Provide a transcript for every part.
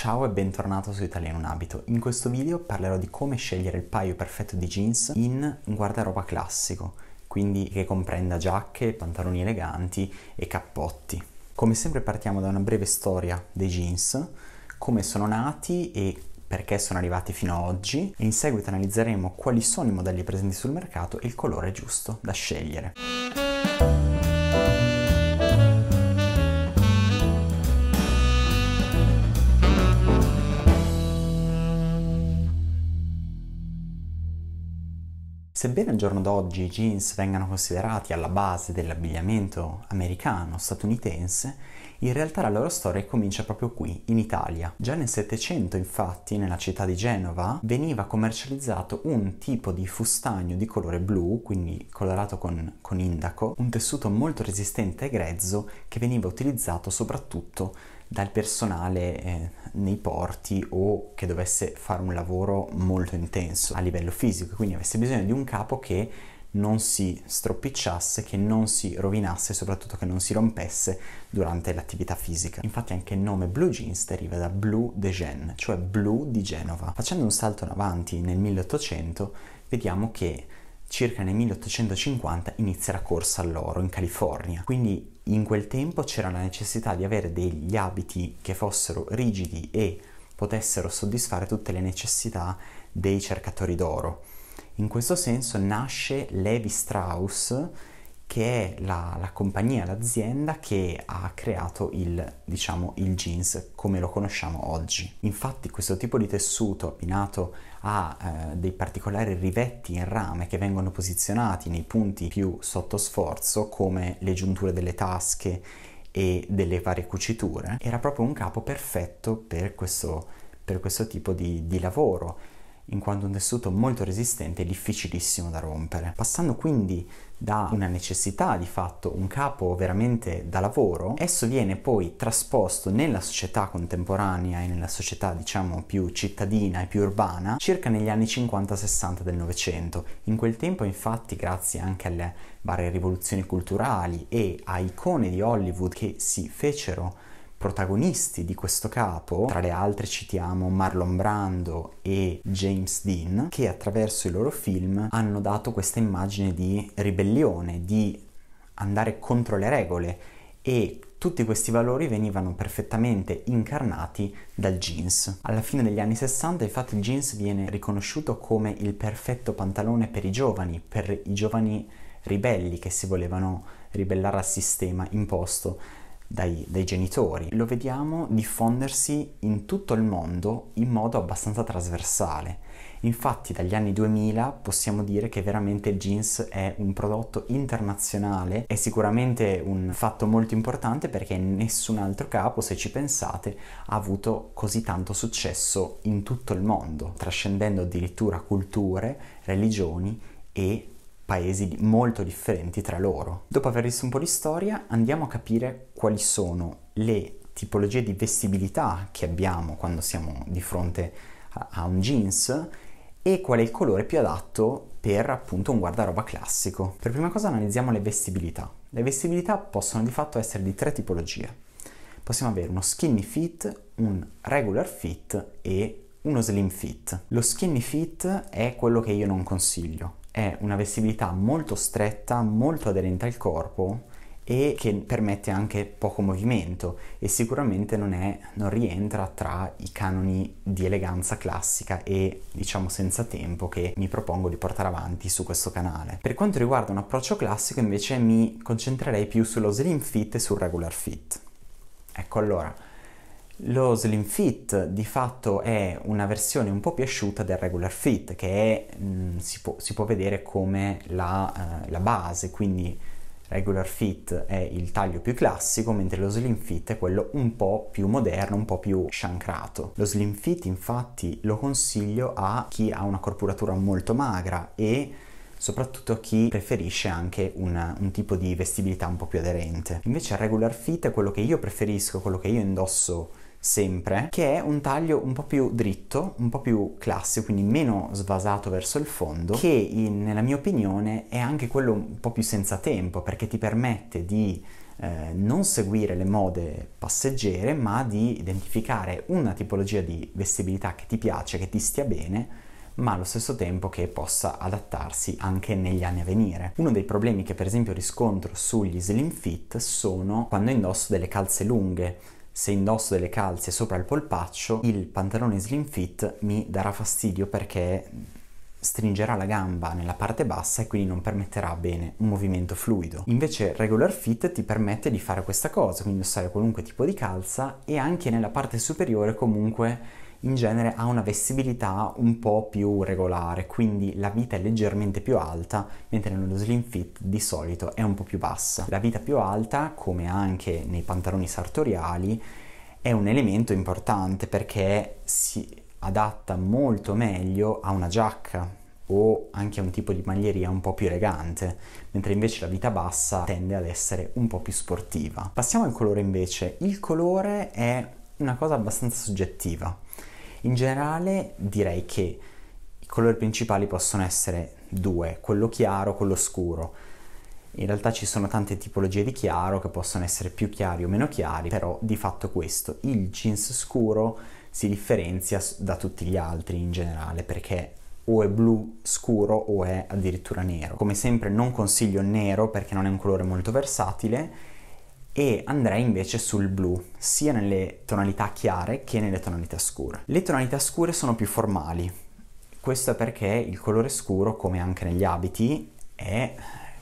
Ciao e bentornato su Italia in Abito. In questo video parlerò di come scegliere il paio perfetto di jeans in un guardaroba classico, quindi che comprenda giacche, pantaloni eleganti e cappotti. Come sempre partiamo da una breve storia dei jeans, come sono nati e perché sono arrivati fino ad oggi e in seguito analizzeremo quali sono i modelli presenti sul mercato e il colore giusto da scegliere. Sebbene al giorno d'oggi i jeans vengano considerati alla base dell'abbigliamento americano, statunitense, in realtà la loro storia comincia proprio qui, in Italia. Già nel Settecento, infatti, nella città di Genova, veniva commercializzato un tipo di fustagno di colore blu, quindi colorato con, con indaco, un tessuto molto resistente e grezzo che veniva utilizzato soprattutto dal personale eh, nei porti o che dovesse fare un lavoro molto intenso a livello fisico, quindi avesse bisogno di un capo che non si stropicciasse, che non si rovinasse soprattutto che non si rompesse durante l'attività fisica. Infatti anche il nome Blue Jeans deriva da Blue de Gen, cioè blu di Genova. Facendo un salto in avanti nel 1800 vediamo che circa nel 1850 inizia la corsa all'oro in California, quindi in quel tempo c'era la necessità di avere degli abiti che fossero rigidi e potessero soddisfare tutte le necessità dei cercatori d'oro. In questo senso nasce Levi Strauss che è la, la compagnia, l'azienda che ha creato il, diciamo, il jeans come lo conosciamo oggi. Infatti questo tipo di tessuto abbinato a eh, dei particolari rivetti in rame che vengono posizionati nei punti più sotto sforzo come le giunture delle tasche e delle varie cuciture, era proprio un capo perfetto per questo, per questo tipo di, di lavoro in quanto un tessuto molto resistente e difficilissimo da rompere. Passando quindi da una necessità di fatto, un capo veramente da lavoro, esso viene poi trasposto nella società contemporanea e nella società diciamo più cittadina e più urbana circa negli anni 50-60 del Novecento. In quel tempo infatti grazie anche alle varie rivoluzioni culturali e a icone di Hollywood che si fecero protagonisti di questo capo, tra le altre citiamo Marlon Brando e James Dean, che attraverso i loro film hanno dato questa immagine di ribellione, di andare contro le regole e tutti questi valori venivano perfettamente incarnati dal jeans. Alla fine degli anni 60 infatti il jeans viene riconosciuto come il perfetto pantalone per i giovani, per i giovani ribelli che si volevano ribellare al sistema imposto dai, dai genitori. Lo vediamo diffondersi in tutto il mondo in modo abbastanza trasversale. Infatti dagli anni 2000 possiamo dire che veramente il jeans è un prodotto internazionale, è sicuramente un fatto molto importante perché nessun altro capo, se ci pensate, ha avuto così tanto successo in tutto il mondo, trascendendo addirittura culture, religioni e paesi molto differenti tra loro. Dopo aver visto un po' di storia andiamo a capire quali sono le tipologie di vestibilità che abbiamo quando siamo di fronte a, un jeans e qual è il colore più adatto per appunto un guardaroba classico. Per prima cosa analizziamo le vestibilità. Le vestibilità possono di fatto essere di tre tipologie. Possiamo avere uno skinny fit, un regular fit e uno slim fit. Lo skinny fit è quello che io non consiglio, è una vestibilità molto stretta, molto aderente al corpo e che permette anche poco movimento e sicuramente non, è, non rientra tra i canoni di eleganza classica e diciamo senza tempo che mi propongo di portare avanti su questo canale. Per quanto riguarda un approccio classico invece mi concentrerei più sullo slim fit e sul regular fit. Ecco allora, lo slim fit di fatto è una versione un po' più asciutta del regular fit che è, mh, mm, si, può, si, può, vedere come la, eh, la, base, quindi regular fit è il taglio più classico mentre lo slim fit è quello un po' più moderno, un po' più sciancrato. Lo slim fit infatti lo consiglio a chi ha una corporatura molto magra e soprattutto a chi preferisce anche un, un, tipo di vestibilità un po' più aderente. Invece il regular fit è quello che io preferisco, quello che io indosso sempre, che è un taglio un po' più dritto, un po' più classico, quindi meno svasato verso il fondo, che in, nella mia opinione è anche quello un po' più senza tempo, perché ti permette di eh, non seguire le mode passeggere, ma di identificare una tipologia di vestibilità che ti piace, che ti stia bene, ma allo stesso tempo che possa adattarsi anche negli anni a venire. Uno dei problemi che per esempio riscontro sugli slim fit sono quando indosso delle calze lunghe, se indosso delle calze sopra il polpaccio, il pantalone slim fit mi darà fastidio perché stringerà la gamba nella parte bassa e quindi non permetterà bene un movimento fluido. Invece Regular Fit ti permette di fare questa cosa, quindi indossare qualunque tipo di calza e anche nella parte superiore comunque in genere ha una vestibilità un po' più regolare, quindi la vita è leggermente più alta, mentre nello slim fit di solito è un po' più bassa. La vita più alta, come anche nei pantaloni sartoriali, è un elemento importante perché si adatta molto meglio a una giacca o anche a un tipo di maglieria un po' più elegante, mentre invece la vita bassa tende ad essere un po' più sportiva. Passiamo al colore invece. Il colore è una cosa abbastanza soggettiva in generale direi che i colori principali possono essere due, quello chiaro, e quello scuro. In realtà ci sono tante tipologie di chiaro che possono essere più chiari o meno chiari, però di fatto questo, il jeans scuro si differenzia da tutti gli altri in generale perché o è blu scuro o è addirittura nero. Come sempre non consiglio nero perché non è un colore molto versatile e andrei invece sul blu, sia nelle tonalità chiare che nelle tonalità scure. Le tonalità scure sono più formali, questo è perché il colore scuro, come anche negli abiti, è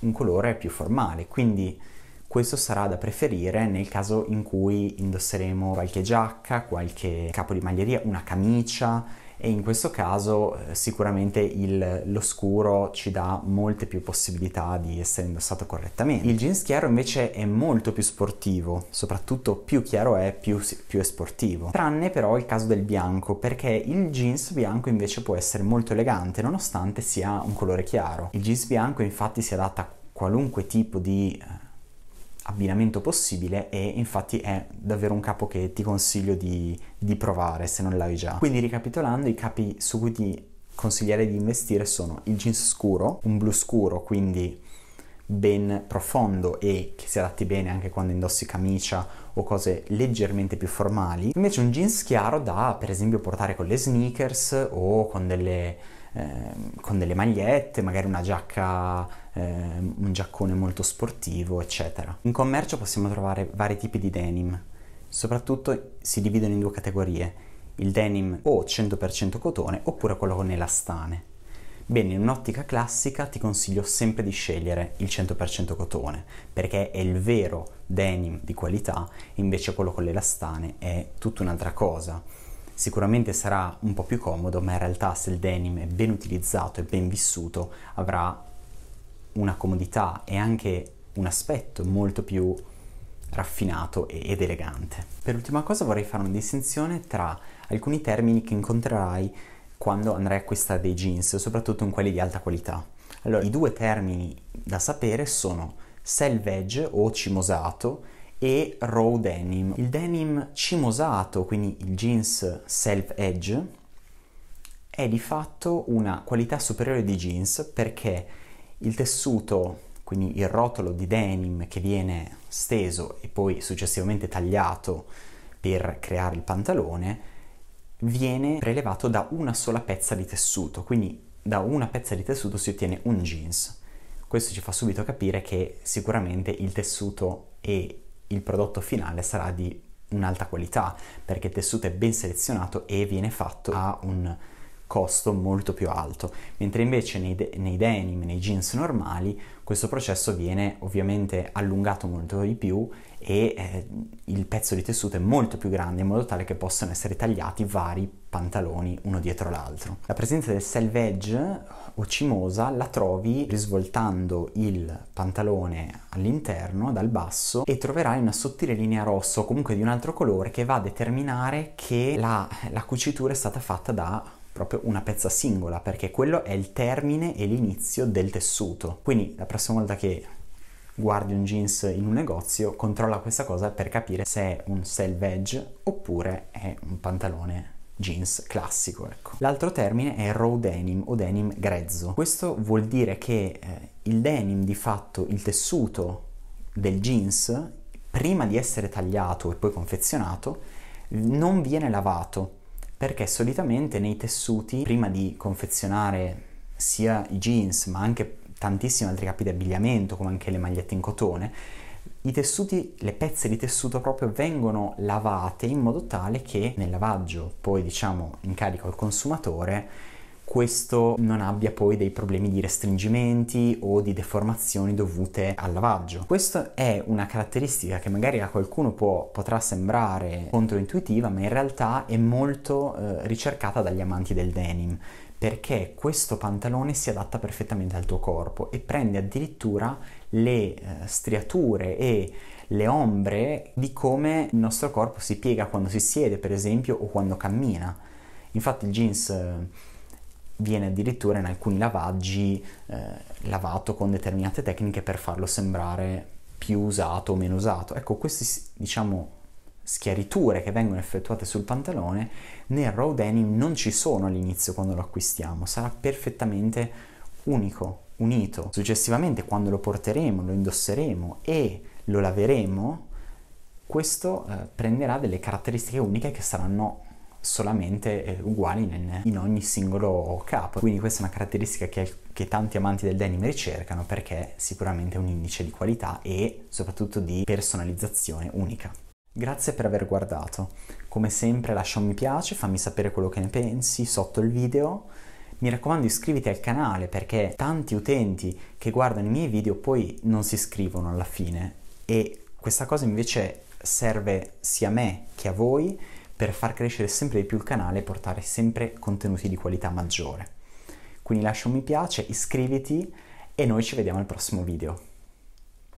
un colore più formale, quindi questo sarà da preferire nel caso in cui indosseremo qualche giacca, qualche capo di maglieria, una camicia, e in questo caso eh, sicuramente il, l'oscuro ci dà molte più possibilità di essere indossato correttamente. Il jeans chiaro invece è molto più sportivo, soprattutto più chiaro è più, più è sportivo, tranne però il caso del bianco perché il jeans bianco invece può essere molto elegante nonostante sia un colore chiaro. Il jeans bianco infatti si adatta a qualunque tipo di eh, abbinamento possibile e infatti è davvero un capo che ti consiglio di, di provare se non l'hai già. Quindi ricapitolando i capi su cui ti consiglierei di investire sono il jeans scuro, un blu scuro quindi ben profondo e che si adatti bene anche quando indossi camicia o cose leggermente più formali, invece un jeans chiaro da per esempio portare con le sneakers o con delle Ehm, con delle magliette, magari una giacca, eh, un giaccone molto sportivo, eccetera. In commercio possiamo trovare vari tipi di denim, soprattutto si dividono in due categorie, il denim o 100% cotone oppure quello con elastane. Bene, in un'ottica classica ti consiglio sempre di scegliere il 100% cotone, perché è il vero denim di qualità, invece quello con le elastane è tutta un'altra cosa Sicuramente sarà un po' più comodo, ma in realtà se il denim è ben utilizzato e ben vissuto avrà una comodità e anche un aspetto molto più raffinato ed elegante. Per ultima cosa vorrei fare una distinzione tra alcuni termini che incontrerai quando andrai a acquistare dei jeans, soprattutto in quelli di alta qualità. Allora, i due termini da sapere sono selvedge o cimosato e raw denim. Il denim cimosato, quindi il jeans self-edge, è di fatto una qualità superiore di jeans perché il tessuto, quindi il rotolo di denim che viene steso e poi successivamente tagliato per creare il pantalone, viene prelevato da una sola pezza di tessuto, quindi da una pezza di tessuto si ottiene un jeans. Questo ci fa subito capire che sicuramente il tessuto e il prodotto finale sarà di un'alta qualità perché il tessuto è ben selezionato e viene fatto a un costo molto più alto, mentre invece nei, de- nei denim, nei jeans normali, questo processo viene ovviamente allungato molto di più e eh, il pezzo di tessuto è molto più grande in modo tale che possano essere tagliati vari pantaloni uno dietro l'altro. La presenza del selvedge o cimosa la trovi risvoltando il pantalone all'interno dal basso e troverai una sottile linea rossa o comunque di un altro colore che va a determinare che la, la cucitura è stata fatta da proprio una pezza singola, perché quello è il termine e l'inizio del tessuto. Quindi la prossima volta che guardi un jeans in un negozio, controlla questa cosa per capire se è un selvedge oppure è un pantalone jeans classico. Ecco. L'altro termine è raw denim o denim grezzo. Questo vuol dire che eh, il denim, di fatto, il tessuto del jeans, prima di essere tagliato e poi confezionato, non viene lavato perché solitamente nei tessuti, prima di confezionare sia i jeans ma anche tantissimi altri capi di abbigliamento come anche le magliette in cotone, i tessuti, le pezze di tessuto proprio vengono lavate in modo tale che nel lavaggio poi diciamo in carico al consumatore questo non abbia poi dei problemi di restringimenti o di deformazioni dovute al lavaggio. Questa è una caratteristica che magari a qualcuno può, potrà sembrare controintuitiva, ma in realtà è molto eh, ricercata dagli amanti del denim perché questo pantalone si adatta perfettamente al tuo corpo e prende addirittura le eh, striature e le ombre di come il nostro corpo si piega quando si siede, per esempio, o quando cammina. Infatti il jeans eh, viene addirittura in alcuni lavaggi eh, lavato con determinate tecniche per farlo sembrare più usato o meno usato. Ecco, queste diciamo schiariture che vengono effettuate sul pantalone nel raw denim non ci sono all'inizio quando lo acquistiamo, sarà perfettamente unico, unito. Successivamente quando lo porteremo, lo indosseremo e lo laveremo, questo eh, prenderà delle caratteristiche uniche che saranno solamente eh, uguali in, in ogni singolo capo. Quindi questa è una caratteristica che, che tanti amanti del denim ricercano perché sicuramente è un indice di qualità e soprattutto di personalizzazione unica. Grazie per aver guardato. Come sempre lascia un mi piace, fammi sapere quello che ne pensi sotto il video. Mi raccomando iscriviti al canale perché tanti utenti che guardano i miei video poi non si iscrivono alla fine e questa cosa invece serve sia a me che a voi per far crescere sempre di più il canale e portare sempre contenuti di qualità maggiore. Quindi lascia un mi piace, iscriviti e noi ci vediamo al prossimo video.